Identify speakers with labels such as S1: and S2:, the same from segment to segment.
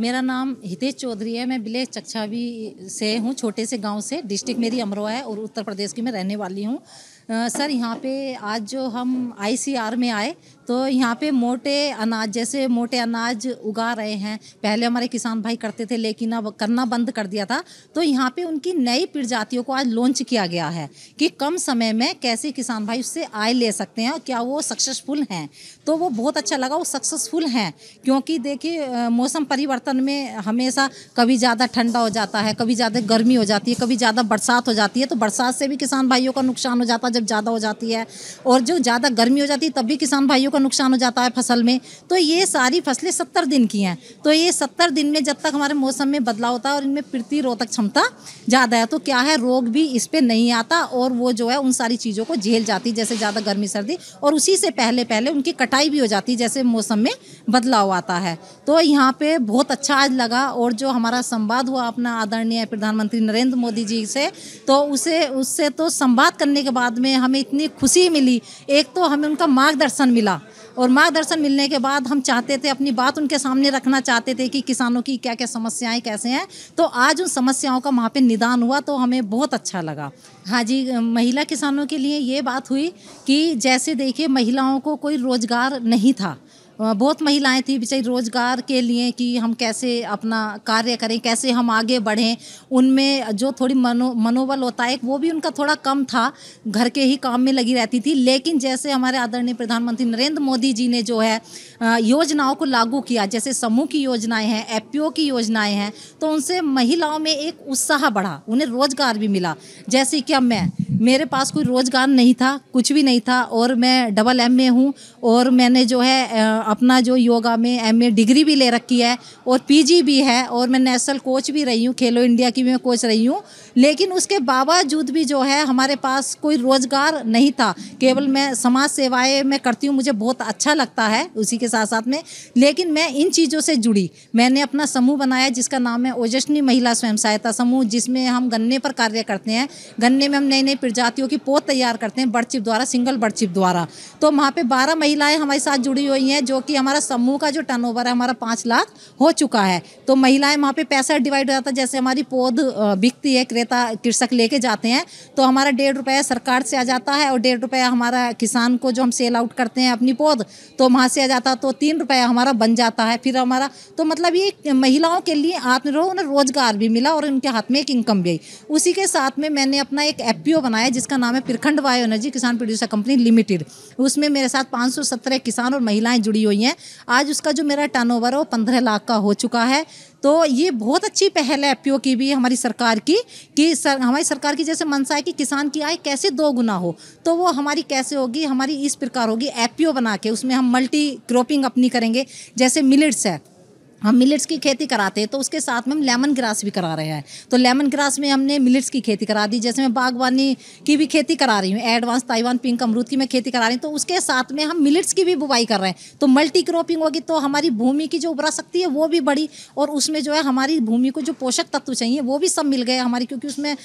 S1: मेरा नाम हितेश चौधरी है मैं बिले चक्षावी से हूँ छोटे से गांव से डिस्ट्रिक्ट मेरी अमरोहा है और उत्तर प्रदेश की मैं रहने वाली हूँ सर यहाँ पे आज जो हम आईसीआर में आए तो यहाँ पे मोटे अनाज जैसे मोटे अनाज उगा रहे हैं पहले हमारे किसान भाई करते थे लेकिन अब करना बंद कर दिया था तो यहाँ पे उनकी नई प्रजातियों को आज लॉन्च किया गया है कि कम समय में कैसे किसान भाई उससे आय ले सकते हैं और क्या वो सक्सेसफुल हैं तो वो बहुत अच्छा लगा वो सक्सेसफुल हैं क्योंकि देखिए मौसम परिवर्तन में हमेशा कभी ज़्यादा ठंडा हो जाता है कभी ज़्यादा गर्मी हो जाती है कभी ज़्यादा बरसात हो जाती है तो बरसात से भी किसान भाइयों का नुकसान हो जाता है जब ज़्यादा हो जाती है और जो ज़्यादा गर्मी हो जाती है तब भी किसान भाइयों का नुकसान हो जाता है फसल में तो ये सारी फसलें सत्तर दिन की हैं तो ये सत्तर दिन में जब तक हमारे मौसम में बदलाव होता है और इनमें प्रतिरोधक क्षमता ज़्यादा है तो क्या है रोग भी इस पर नहीं आता और वो जो है उन सारी चीज़ों को झेल जाती जैसे ज़्यादा गर्मी सर्दी और उसी से पहले पहले उनकी कटाई भी हो जाती जैसे मौसम में बदलाव आता है तो यहाँ पे बहुत अच्छा आज लगा और जो हमारा संवाद हुआ अपना आदरणीय प्रधानमंत्री नरेंद्र मोदी जी से तो उसे उससे तो संवाद करने के बाद में में हमें इतनी खुशी मिली एक तो हमें उनका मार्गदर्शन मिला और मार्गदर्शन मिलने के बाद हम चाहते थे अपनी बात उनके सामने रखना चाहते थे कि किसानों की क्या क्या समस्याएं कैसे हैं तो आज उन समस्याओं का वहाँ पे निदान हुआ तो हमें बहुत अच्छा लगा हाँ जी महिला किसानों के लिए ये बात हुई कि जैसे देखिए महिलाओं को कोई रोज़गार नहीं था बहुत महिलाएं थी बेचारी रोज़गार के लिए कि हम कैसे अपना कार्य करें कैसे हम आगे बढ़ें उनमें जो थोड़ी मनो मनोबल होता है वो भी उनका थोड़ा कम था घर के ही काम में लगी रहती थी लेकिन जैसे हमारे आदरणीय प्रधानमंत्री नरेंद्र मोदी जी ने जो है योजनाओं को लागू किया जैसे समूह की योजनाएँ हैं एफ की योजनाएँ हैं तो उनसे महिलाओं में एक उत्साह बढ़ा उन्हें रोज़गार भी मिला जैसे कि अब मैं मेरे पास कोई रोज़गार नहीं था कुछ भी नहीं था और मैं डबल एम ए हूँ और मैंने जो है अपना जो योगा में एम ए डिग्री भी ले रखी है और पी जी भी है और मैं नेशनल कोच भी रही हूँ खेलो इंडिया की भी मैं कोच रही हूँ लेकिन उसके बावजूद भी जो है हमारे पास कोई रोज़गार नहीं था केवल मैं समाज सेवाएँ मैं करती हूँ मुझे बहुत अच्छा लगता है उसी के साथ साथ में लेकिन मैं इन चीज़ों से जुड़ी मैंने अपना समूह बनाया जिसका नाम है ओजस्नी महिला स्वयं सहायता समूह जिसमें हम गन्ने पर कार्य करते हैं गन्ने में हम नए नए प्रजातियों की पोत तैयार करते हैं बर्डशिप द्वारा सिंगल बर्डशिप द्वारा तो वहाँ पे बारह महिलाएं हमारे साथ जुड़ी हुई हैं जो कि हमारा समूह का जो टर्नओवर है हमारा पाँच लाख हो चुका है तो महिलाएं वहाँ पे पैसा डिवाइड हो जाता है जैसे हमारी पौध बिकती है क्रेता कृषक लेके जाते हैं तो हमारा डेढ़ रुपया सरकार से आ जाता है और डेढ़ रुपया हमारा किसान को जो हम सेल आउट करते हैं अपनी पौध तो वहाँ से आ जाता है तो तीन रुपया हमारा बन जाता है फिर हमारा तो मतलब ये महिलाओं के लिए आत्मनिर्भर उन्हें रोजगार भी मिला और उनके हाथ में एक इनकम भी आई उसी के साथ में मैंने अपना एक एफ बना बनाया जिसका नाम है पिरखंड बायो एनर्जी किसान प्रोड्यूसर कंपनी लिमिटेड उसमें मेरे साथ पाँच किसान और महिलाएं जुड़ी हुई हैं आज उसका जो मेरा टर्न है वो पंद्रह लाख का हो चुका है तो ये बहुत अच्छी पहल है एफ की भी हमारी सरकार की कि सर हमारी सरकार की जैसे मनसा है कि किसान की आय कैसे दो गुना हो तो वो हमारी कैसे होगी हमारी इस प्रकार होगी एफ बना के उसमें हम मल्टी क्रॉपिंग अपनी करेंगे जैसे मिलिट्स है हम मिलेट्स की खेती कराते हैं तो उसके साथ में हम लेमन ग्रास भी करा रहे हैं तो लेमन ग्रास में हमने मिलेट्स की खेती करा दी जैसे मैं बागवानी की भी खेती करा रही हूँ एडवांस ताइवान पिंक अमरूद की मैं खेती करा रही हूँ तो उसके साथ में हम मिलेट्स की भी बुवाई कर रहे हैं तो मल्टी क्रॉपिंग होगी तो हमारी भूमि की जो उबरा सकती है वो भी बढ़ी और उसमें जो है हमारी भूमि को जो पोषक तत्व चाहिए वो भी सब मिल गए हमारी क्योंकि उसमें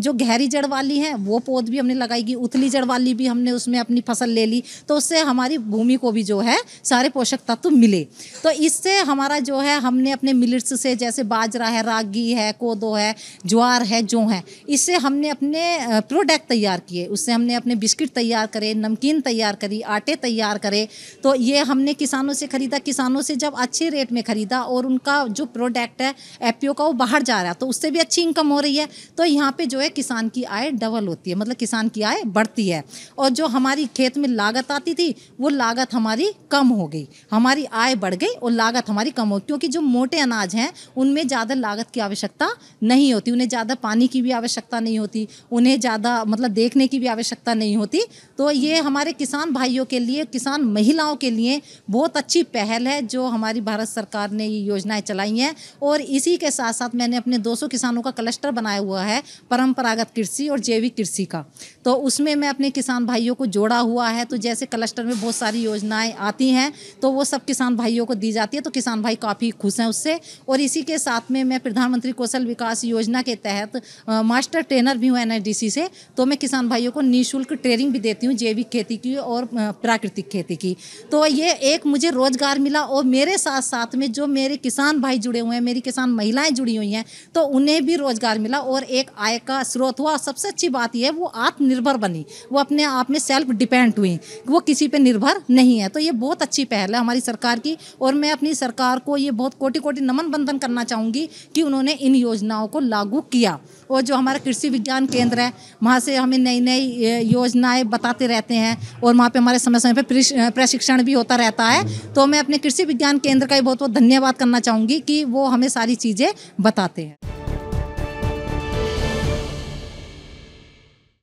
S1: जो गहरी जड़ वाली है वो पौध भी हमने लगाएगी उथली जड़ वाली भी हमने उसमें अपनी फसल ले ली तो उससे हमारी भूमि को भी जो है सारे पोषक तत्व मिले तो इससे हम हमारा जो है हमने अपने मिलिट्स से जैसे बाजरा है रागी है कोदो है ज्वार है जो है इससे हमने अपने प्रोडक्ट तैयार किए उससे हमने अपने बिस्किट तैयार करे नमकीन तैयार करी आटे तैयार करे तो ये हमने किसानों से ख़रीदा किसानों से जब अच्छे रेट में ख़रीदा और उनका जो प्रोडक्ट है एपीओ का वो बाहर जा रहा है तो उससे भी अच्छी इनकम हो रही है तो यहाँ पर जो है किसान की आय डबल होती है मतलब किसान की आय बढ़ती है और जो हमारी खेत में लागत आती थी वो लागत हमारी कम हो गई हमारी आय बढ़ गई और लागत हमारी पैदावार कम होती क्योंकि जो मोटे अनाज हैं उनमें ज़्यादा लागत की आवश्यकता नहीं होती उन्हें ज़्यादा पानी की भी आवश्यकता नहीं होती उन्हें ज़्यादा मतलब देखने की भी आवश्यकता नहीं होती तो ये हमारे किसान भाइयों के लिए किसान महिलाओं के लिए बहुत अच्छी पहल है जो हमारी भारत सरकार ने ये योजनाएं चलाई हैं और इसी के साथ साथ मैंने अपने दो किसानों का क्लस्टर बनाया हुआ है परंपरागत कृषि और जैविक कृषि का तो उसमें मैं अपने किसान भाइयों को जोड़ा हुआ है तो जैसे क्लस्टर में बहुत सारी योजनाएं आती हैं तो वो सब किसान भाइयों को दी जाती है तो किसान किसान भाई काफ़ी खुश हैं उससे और इसी के साथ में मैं प्रधानमंत्री कौशल विकास योजना के तहत मास्टर ट्रेनर भी हूँ एन से तो मैं किसान भाइयों को निःशुल्क ट्रेनिंग भी देती हूँ जैविक खेती की और प्राकृतिक खेती की तो ये एक मुझे रोजगार मिला और मेरे साथ साथ में जो मेरे किसान भाई जुड़े हुए हैं मेरी किसान महिलाएं जुड़ी हुई हैं तो उन्हें भी रोजगार मिला और एक आय का स्रोत हुआ सबसे अच्छी बात यह है वो आत्मनिर्भर बनी वो अपने आप में सेल्फ डिपेंड हुई वो किसी पर निर्भर नहीं है तो ये बहुत अच्छी पहल है हमारी सरकार की और मैं अपनी सरकार सरकार को ये बहुत कोटि कोटि नमन बंधन करना चाहूँगी कि उन्होंने इन योजनाओं को लागू किया और जो हमारा कृषि विज्ञान केंद्र है वहाँ से हमें नई नई योजनाएं बताते रहते हैं और वहाँ पे हमारे समय समय पर प्रशिक्षण भी होता रहता है तो मैं अपने कृषि विज्ञान केंद्र का ही बहुत बहुत धन्यवाद करना चाहूँगी कि वो हमें सारी चीज़ें बताते हैं